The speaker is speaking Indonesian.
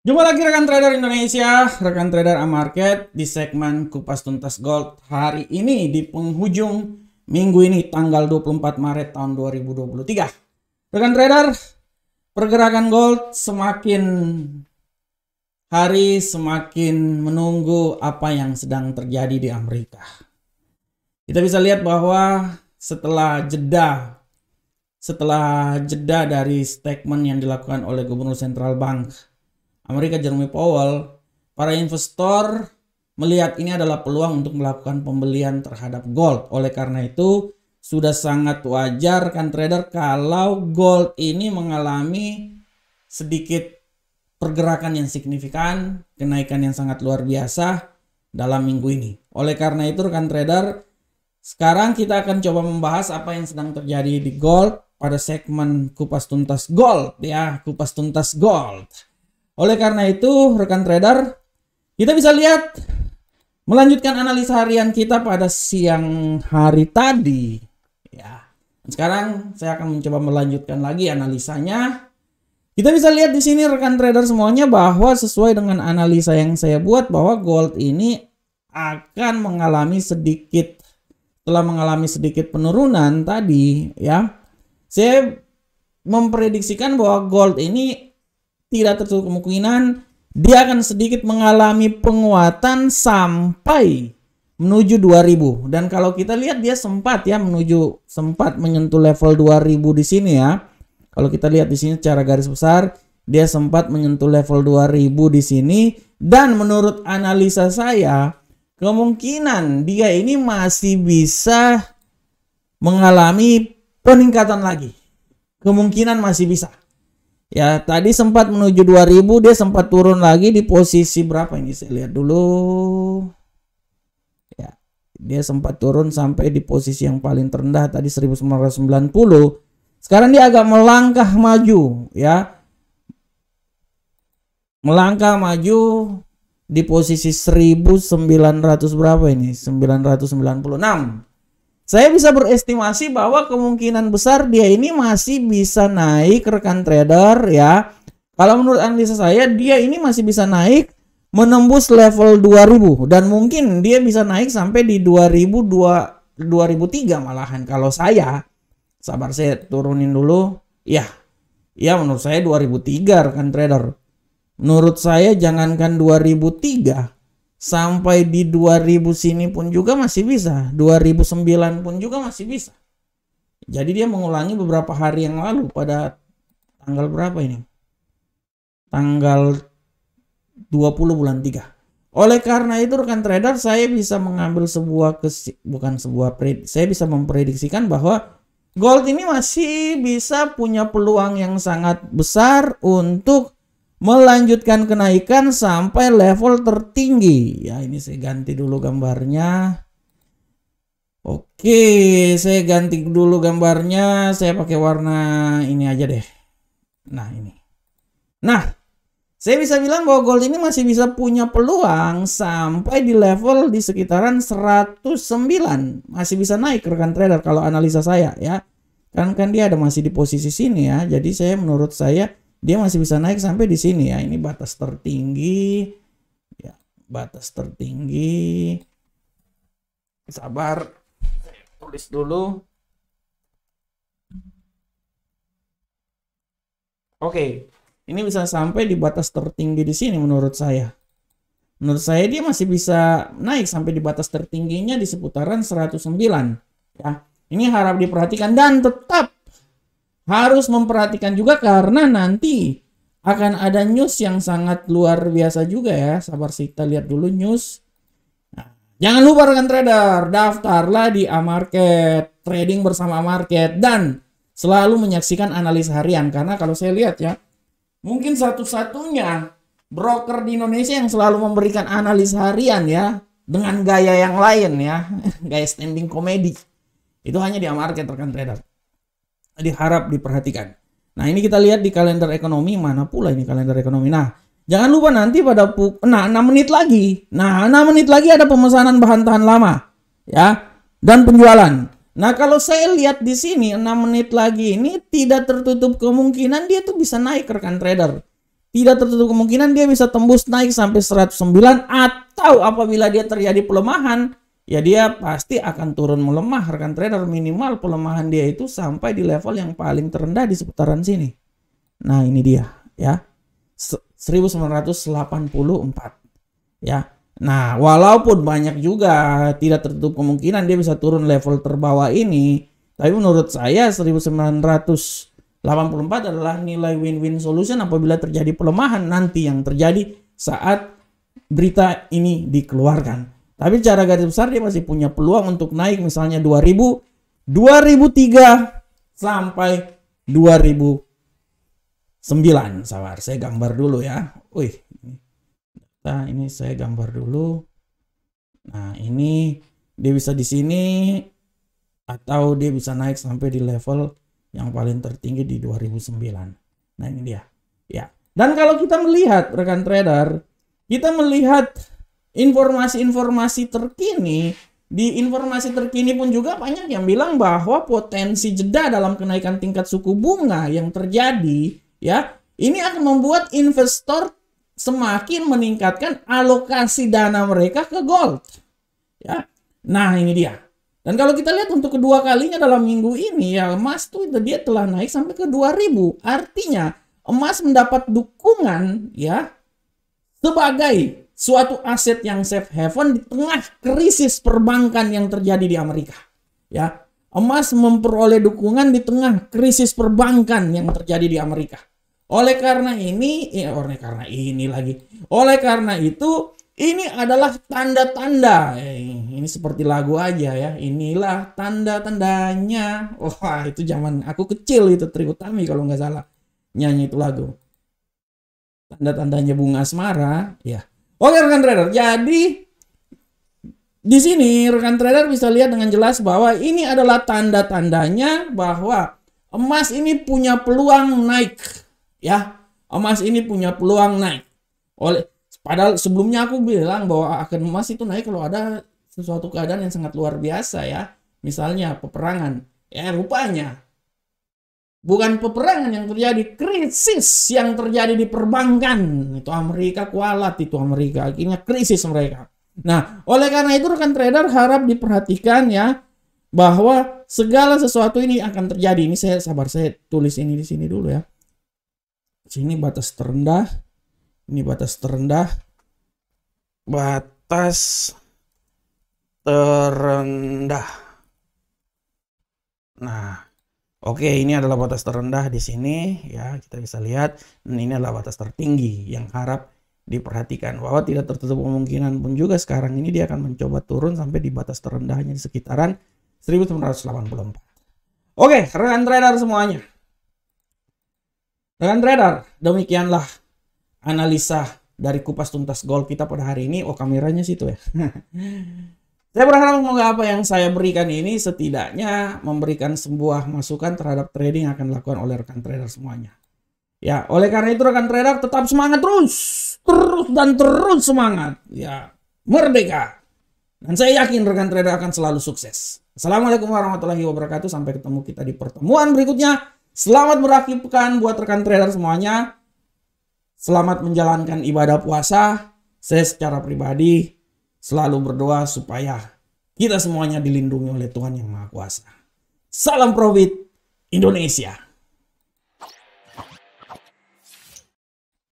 Jumpa lagi rekan trader Indonesia, rekan trader Amarket di segmen Kupas Tuntas Gold hari ini di penghujung minggu ini tanggal 24 Maret tahun 2023. Rekan trader, pergerakan gold semakin hari semakin menunggu apa yang sedang terjadi di Amerika. Kita bisa lihat bahwa setelah jeda setelah jeda dari statement yang dilakukan oleh Gubernur Sentral Bank Amerika Jeremy Powell, para investor melihat ini adalah peluang untuk melakukan pembelian terhadap gold. Oleh karena itu, sudah sangat wajar kan trader kalau gold ini mengalami sedikit pergerakan yang signifikan, kenaikan yang sangat luar biasa dalam minggu ini. Oleh karena itu rekan trader, sekarang kita akan coba membahas apa yang sedang terjadi di gold pada segmen kupas tuntas gold ya, kupas tuntas gold. Oleh karena itu, rekan trader, kita bisa lihat melanjutkan analisa harian kita pada siang hari tadi. Ya. Sekarang saya akan mencoba melanjutkan lagi analisanya. Kita bisa lihat di sini rekan trader semuanya bahwa sesuai dengan analisa yang saya buat bahwa gold ini akan mengalami sedikit telah mengalami sedikit penurunan tadi ya. Saya memprediksikan bahwa gold ini tidak tertutup kemungkinan dia akan sedikit mengalami penguatan sampai menuju 2000 dan kalau kita lihat dia sempat ya menuju sempat menyentuh level 2000 di sini ya kalau kita lihat di sini secara garis besar dia sempat menyentuh level 2000 di sini dan menurut analisa saya kemungkinan dia ini masih bisa mengalami peningkatan lagi kemungkinan masih bisa Ya, tadi sempat menuju 2000, dia sempat turun lagi di posisi berapa ini? Saya lihat dulu. Ya, dia sempat turun sampai di posisi yang paling terendah tadi 1990. Sekarang dia agak melangkah maju, ya. Melangkah maju di posisi 1900 berapa ini? 996 saya bisa berestimasi bahwa kemungkinan besar dia ini masih bisa naik rekan trader ya. Kalau menurut analisa saya dia ini masih bisa naik menembus level 2000 dan mungkin dia bisa naik sampai di 2002 2003 malahan kalau saya sabar saya turunin dulu ya ya menurut saya 2003 rekan trader menurut saya jangankan 2003 sampai di 2000 sini pun juga masih bisa 2009 pun juga masih bisa jadi dia mengulangi beberapa hari yang lalu pada tanggal berapa ini tanggal 20 bulan 3 oleh karena itu rekan trader saya bisa mengambil sebuah kesi bukan sebuah saya bisa memprediksikan bahwa gold ini masih bisa punya peluang yang sangat besar untuk melanjutkan kenaikan sampai level tertinggi. Ya, ini saya ganti dulu gambarnya. Oke, saya ganti dulu gambarnya. Saya pakai warna ini aja deh. Nah, ini. Nah, saya bisa bilang bahwa gold ini masih bisa punya peluang sampai di level di sekitaran 109. Masih bisa naik rekan trader kalau analisa saya ya. Kan kan dia ada masih di posisi sini ya. Jadi saya menurut saya dia masih bisa naik sampai di sini ya ini batas tertinggi ya batas tertinggi sabar tulis dulu Oke, ini bisa sampai di batas tertinggi di sini menurut saya. Menurut saya dia masih bisa naik sampai di batas tertingginya di seputaran 109. Ya, ini harap diperhatikan dan tetap harus memperhatikan juga karena nanti akan ada news yang sangat luar biasa juga ya. Sabar sih kita lihat dulu news. Nah, jangan lupa rekan trader, daftarlah di Amarket, trading bersama Amarket dan selalu menyaksikan analis harian karena kalau saya lihat ya, mungkin satu-satunya broker di Indonesia yang selalu memberikan analis harian ya dengan gaya yang lain ya, gaya standing komedi. Itu hanya di Amarket rekan trader diharap diperhatikan. Nah, ini kita lihat di kalender ekonomi mana pula ini kalender ekonomi. Nah, jangan lupa nanti pada puk nah 6 menit lagi. Nah, 6 menit lagi ada pemesanan bahan tahan lama ya dan penjualan. Nah, kalau saya lihat di sini 6 menit lagi ini tidak tertutup kemungkinan dia tuh bisa naik rekan trader. Tidak tertutup kemungkinan dia bisa tembus naik sampai 109 atau apabila dia terjadi pelemahan ya dia pasti akan turun melemah rekan trader minimal pelemahan dia itu sampai di level yang paling terendah di seputaran sini. Nah, ini dia ya. 1984 ya. Nah, walaupun banyak juga tidak tertutup kemungkinan dia bisa turun level terbawah ini, tapi menurut saya 1984 adalah nilai win-win solution apabila terjadi pelemahan nanti yang terjadi saat berita ini dikeluarkan. Tapi cara garis besar dia masih punya peluang untuk naik misalnya 2000, 2003 sampai 2009. Sabar, saya gambar dulu ya. Wih. Nah, ini saya gambar dulu. Nah, ini dia bisa di sini atau dia bisa naik sampai di level yang paling tertinggi di 2009. Nah, ini dia. Ya. Dan kalau kita melihat rekan trader, kita melihat informasi-informasi terkini di informasi terkini pun juga banyak yang bilang bahwa potensi jeda dalam kenaikan tingkat suku bunga yang terjadi ya ini akan membuat investor semakin meningkatkan alokasi dana mereka ke gold ya nah ini dia dan kalau kita lihat untuk kedua kalinya dalam minggu ini ya emas tuh itu dia telah naik sampai ke 2000 artinya emas mendapat dukungan ya sebagai suatu aset yang safe haven di tengah krisis perbankan yang terjadi di Amerika. Ya, emas memperoleh dukungan di tengah krisis perbankan yang terjadi di Amerika. Oleh karena ini, ya, oleh karena ini lagi, oleh karena itu ini adalah tanda-tanda. Eh, ini seperti lagu aja ya. Inilah tanda-tandanya. Wah itu zaman aku kecil itu Triutami kalau nggak salah nyanyi itu lagu. Tanda-tandanya bunga asmara, ya Oke rekan trader, jadi di sini rekan trader bisa lihat dengan jelas bahwa ini adalah tanda-tandanya bahwa emas ini punya peluang naik ya. Emas ini punya peluang naik. Oleh padahal sebelumnya aku bilang bahwa akan emas itu naik kalau ada sesuatu keadaan yang sangat luar biasa ya. Misalnya peperangan. Ya rupanya Bukan peperangan yang terjadi, krisis yang terjadi di perbankan. Itu Amerika kualat, itu Amerika. Akhirnya krisis mereka. Nah, oleh karena itu rekan trader harap diperhatikan ya bahwa segala sesuatu ini akan terjadi. Ini saya sabar saya tulis ini di sini dulu ya. Sini batas terendah. Ini batas terendah. Batas terendah. Nah, Oke, ini adalah batas terendah di sini ya. Kita bisa lihat dan ini adalah batas tertinggi yang harap diperhatikan bahwa tidak tertutup kemungkinan pun juga sekarang ini dia akan mencoba turun sampai di batas terendahnya di sekitaran 1984. Oke, rekan trader semuanya. Rekan trader, demikianlah analisa dari kupas tuntas gol kita pada hari ini. Oh, kameranya situ ya. Saya berharap semoga apa yang saya berikan ini setidaknya memberikan sebuah masukan terhadap trading yang akan dilakukan oleh rekan trader semuanya. Ya, oleh karena itu rekan trader tetap semangat terus, terus dan terus semangat. Ya, merdeka. Dan saya yakin rekan trader akan selalu sukses. Assalamualaikum warahmatullahi wabarakatuh. Sampai ketemu kita di pertemuan berikutnya. Selamat berakhir pekan buat rekan trader semuanya. Selamat menjalankan ibadah puasa. Saya secara pribadi Selalu berdoa supaya kita semuanya dilindungi oleh Tuhan Yang Maha Kuasa. Salam Profit Indonesia.